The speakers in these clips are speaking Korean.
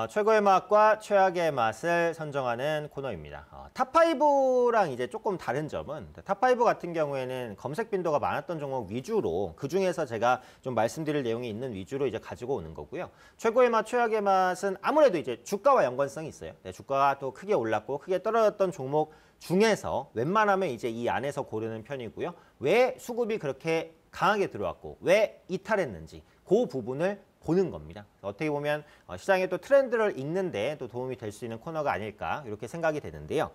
어, 최고의 맛과 최악의 맛을 선정하는 코너입니다. 어, 탑5랑 이제 조금 다른 점은 탑5 같은 경우에는 검색 빈도가 많았던 종목 위주로 그중에서 제가 좀 말씀드릴 내용이 있는 위주로 이제 가지고 오는 거고요. 최고의 맛, 최악의 맛은 아무래도 이제 주가와 연관성이 있어요. 네, 주가가 또 크게 올랐고 크게 떨어졌던 종목 중에서 웬만하면 이제 이 안에서 고르는 편이고요. 왜 수급이 그렇게 강하게 들어왔고 왜 이탈했는지 그 부분을 보는 겁니다. 어떻게 보면 어, 시장의 또 트렌드를 읽는데 또 도움이 될 수 있는 코너가 아닐까 이렇게 생각이 되는데요.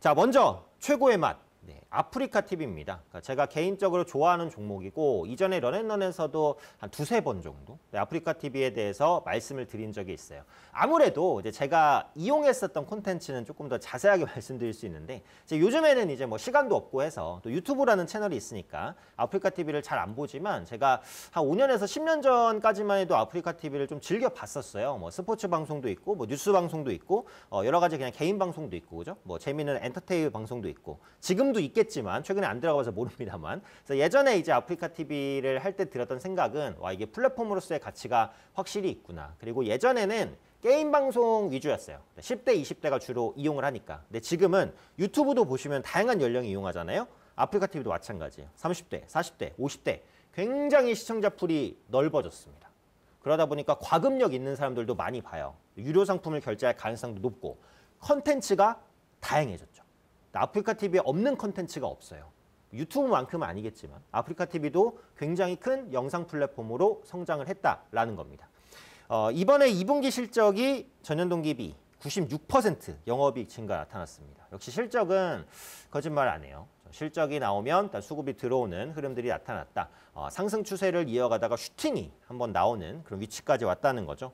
자, 먼저 최고의 맛 네, 아프리카 TV입니다. 그러니까 제가 개인적으로 좋아하는 종목이고 이전에 런앤런에서도 한 두세 번 정도 네, 아프리카 TV에 대해서 말씀을 드린 적이 있어요. 아무래도 이제 제가 이용했었던 콘텐츠는 조금 더 자세하게 말씀드릴 수 있는데 이제 요즘에는 이제 뭐 시간도 없고 해서 또 유튜브라는 채널이 있으니까 아프리카 TV를 잘 안 보지만 제가 한 5년에서 10년 전까지만 해도 아프리카 TV를 좀 즐겨 봤었어요. 뭐 스포츠 방송도 있고 뭐 뉴스 방송도 있고 어, 여러 가지 그냥 개인 방송도 있고 그죠? 뭐 재미있는 엔터테인 방송도 있고 지금 지금도 있겠지만 최근에 안 들어가봐서 모릅니다만 그래서 예전에 이제 아프리카 TV를 할 때 들었던 생각은 와 이게 플랫폼으로서의 가치가 확실히 있구나 그리고 예전에는 게임 방송 위주였어요. 10대, 그러니까 20대가 주로 이용을 하니까. 근데 지금은 유튜브도 보시면 다양한 연령이 이용하잖아요. 아프리카 TV도 마찬가지예요. 30대, 40대, 50대 굉장히 시청자 풀이 넓어졌습니다. 그러다 보니까 과금력 있는 사람들도 많이 봐요. 유료 상품을 결제할 가능성도 높고 컨텐츠가 다양해졌죠. 아프리카 TV에 없는 컨텐츠가 없어요. 유튜브만큼은 아니겠지만 아프리카 TV도 굉장히 큰 영상 플랫폼으로 성장을 했다라는 겁니다. 어, 이번에 2분기 실적이 전년 동기 비96% 영업이익 증가 나타났습니다. 역시 실적은 거짓말 안 해요. 실적이 나오면 일단 수급이 들어오는 흐름들이 나타났다. 어, 상승 추세를 이어가다가 슈팅이 한번 나오는 그런 위치까지 왔다는 거죠.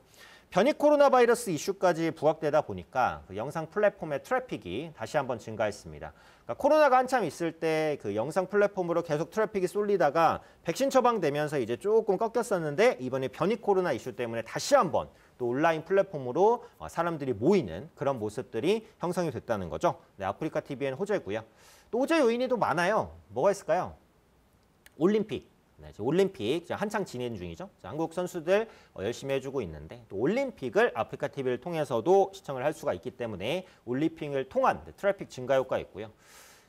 변이 코로나 바이러스 이슈까지 부각되다 보니까 그 영상 플랫폼의 트래픽이 다시 한번 증가했습니다. 그러니까 코로나가 한참 있을 때 그 영상 플랫폼으로 계속 트래픽이 쏠리다가 백신 처방되면서 이제 조금 꺾였었는데 이번에 변이 코로나 이슈 때문에 다시 한번 또 온라인 플랫폼으로 어, 사람들이 모이는 그런 모습들이 형성이 됐다는 거죠. 네, 아프리카 TV엔 호재고요. 또 호재 요인이 또 많아요. 뭐가 있을까요? 올림픽. 네, 지금 올림픽 지금 한창 진행 중이죠. 한국 선수들 어, 열심히 해주고 있는데 또 올림픽을 아프리카 TV를 통해서도 시청을 할 수가 있기 때문에 올림픽을 통한 네, 트래픽 증가 효과 있고요.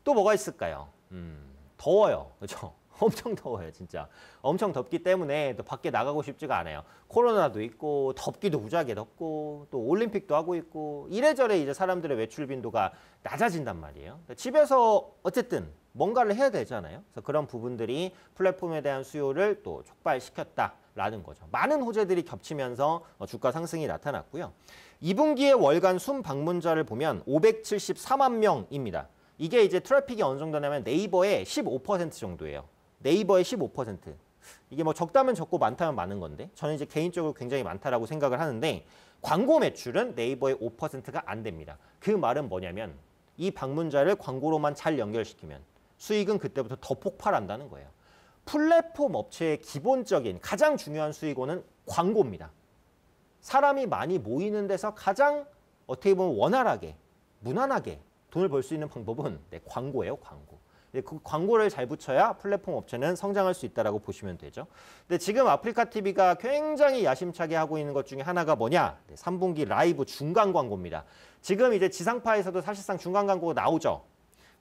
또 뭐가 있을까요? 음, 더워요, 그렇죠? 엄청 더워요 진짜 엄청 덥기 때문에 또 밖에 나가고 싶지가 않아요 코로나도 있고 덥기도 무지하게 덥고 또 올림픽도 하고 있고 이래저래 이제 사람들의 외출 빈도가 낮아진단 말이에요 그러니까 집에서 어쨌든 뭔가를 해야 되잖아요 그래서 그런 부분들이 플랫폼에 대한 수요를 또 촉발시켰다 라는 거죠. 많은 호재들이 겹치면서 어, 주가 상승이 나타났고요. 2분기의 월간 순 방문자를 보면 574만 명입니다. 이게 이제 트래픽이 어느 정도냐면 네이버의 15% 정도예요. 네이버의 15%. 이게 뭐 적다면 적고 많다면 많은 건데 저는 이제 개인적으로 굉장히 많다라고 생각을 하는데 광고 매출은 네이버의 5%가 안 됩니다. 그 말은 뭐냐면 이 방문자를 광고로만 잘 연결시키면 수익은 그때부터 더 폭발한다는 거예요. 플랫폼 업체의 기본적인 가장 중요한 수익원은 광고입니다. 사람이 많이 모이는 데서 가장 어떻게 보면 원활하게, 무난하게 돈을 벌 수 있는 방법은 네, 광고예요, 광고. 예, 그 광고를 잘 붙여야 플랫폼 업체는 성장할 수 있다라고 보시면 되죠. 근데 지금 아프리카 TV가 굉장히 야심차게 하고 있는 것 중에 하나가 뭐냐? 3분기 라이브 중간 광고입니다. 지금 이제 지상파에서도 사실상 중간 광고 나오죠.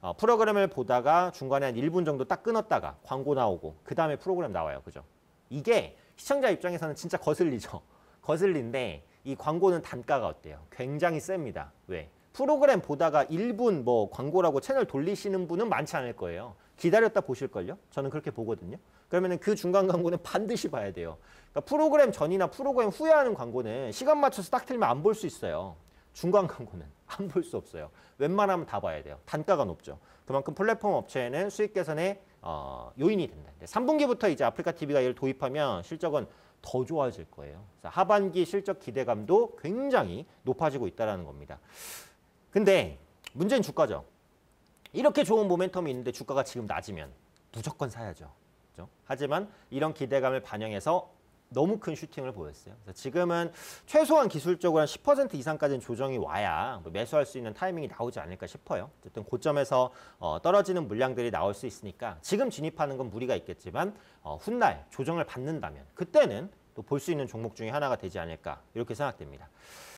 어, 프로그램을 보다가 중간에 한 1분 정도 딱 끊었다가 광고 나오고 그 다음에 프로그램 나와요. 그죠? 이게 시청자 입장에서는 진짜 거슬리죠. 거슬린데 이 광고는 단가가 어때요? 굉장히 셉니다. 왜? 프로그램 보다가 1분 뭐 광고라고 채널 돌리시는 분은 많지 않을 거예요. 기다렸다 보실걸요? 저는 그렇게 보거든요. 그러면 그 중간 광고는 반드시 봐야 돼요. 그러니까 프로그램 전이나 프로그램 후에 하는 광고는 시간 맞춰서 딱 틀면 안 볼 수 있어요. 중간 광고는 안 볼 수 없어요. 웬만하면 다 봐야 돼요. 단가가 높죠. 그만큼 플랫폼 업체는 수익 개선의 어, 요인이 된다. 3분기부터 이제 아프리카 TV가 이를 도입하면 실적은 더 좋아질 거예요. 하반기 실적 기대감도 굉장히 높아지고 있다는 겁니다. 근데 문제는 주가죠. 이렇게 좋은 모멘텀이 있는데 주가가 지금 낮으면 무조건 사야죠. 그렇죠? 하지만 이런 기대감을 반영해서 너무 큰 슈팅을 보였어요. 그래서 지금은 최소한 기술적으로 한 10% 이상까지는 조정이 와야 뭐 매수할 수 있는 타이밍이 나오지 않을까 싶어요. 어쨌든 고점에서 어, 떨어지는 물량들이 나올 수 있으니까 지금 진입하는 건 무리가 있겠지만 어, 훗날 조정을 받는다면 그때는 또 볼 수 있는 종목 중에 하나가 되지 않을까 이렇게 생각됩니다.